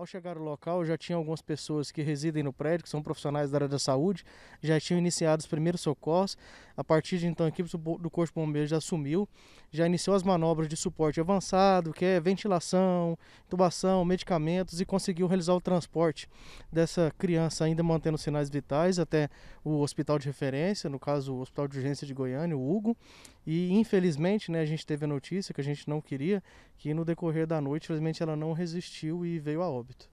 Ao chegar ao local, já tinha algumas pessoas que residem no prédio, que são profissionais da área da saúde, já tinham iniciado os primeiros socorros. A partir de então, a equipe do Corpo de Bombeiros já assumiu, já iniciou as manobras de suporte avançado, que é ventilação, intubação, medicamentos, e conseguiu realizar o transporte dessa criança, ainda mantendo sinais vitais, até o hospital de referência, no caso, o Hospital de Urgência de Goiânia, o Hugo, e infelizmente, né, a gente teve a notícia que a gente não queria, que no decorrer da noite, infelizmente, ela não resistiu e veio a óbito.